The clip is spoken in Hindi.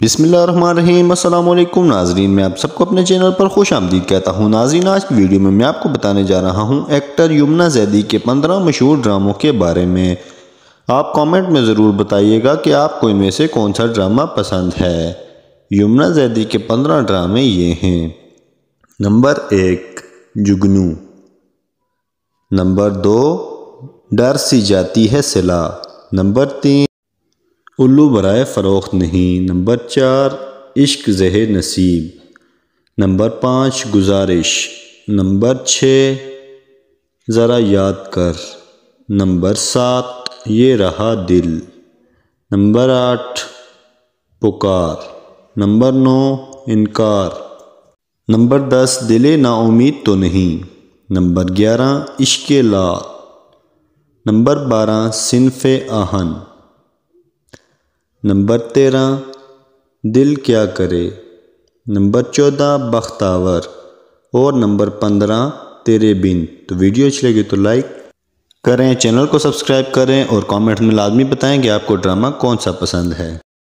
बिसमीम अल्लाम नाजरीन मैं आप सबको अपने चैनल पर खुश आमदीद कहता हूँ नाजरीन आज की वीडियो में मैं आपको बताने जा रहा हूँ एक्टर यमुना जैदी के पंद्रह मशहूर ड्रामों के बारे में आप कमेंट में ज़रूर बताइएगा कि आपको इनमें से कौन सा ड्रामा पसंद है यमुना जैदी के पंद्रह ड्रामे ये हैं नंबर एक जुगनू नंबर दो डर सी जाती है सिला नंबर तीन उल्लू बरए फ़रोख्त नहीं नंबर चार इश्क जह नसीब नंबर पाँच गुजारिश नंबर छः ज़रा याद कर नंबर सात ये रहा दिल नंबर आठ पुकार नंबर नौ इनकार नंबर दस दिले नाउमीद तो नहीं नंबर ग्यारह इश्क ला नंबर बारह सिनफ़ आहन नंबर तेरह दिल क्या करे नंबर चौदह बख्तावर और नंबर पंद्रह तेरे बिन तो वीडियो अच्छी लगी तो लाइक करें चैनल को सब्सक्राइब करें और कमेंट में लाजमी बताएं कि आपको ड्रामा कौन सा पसंद है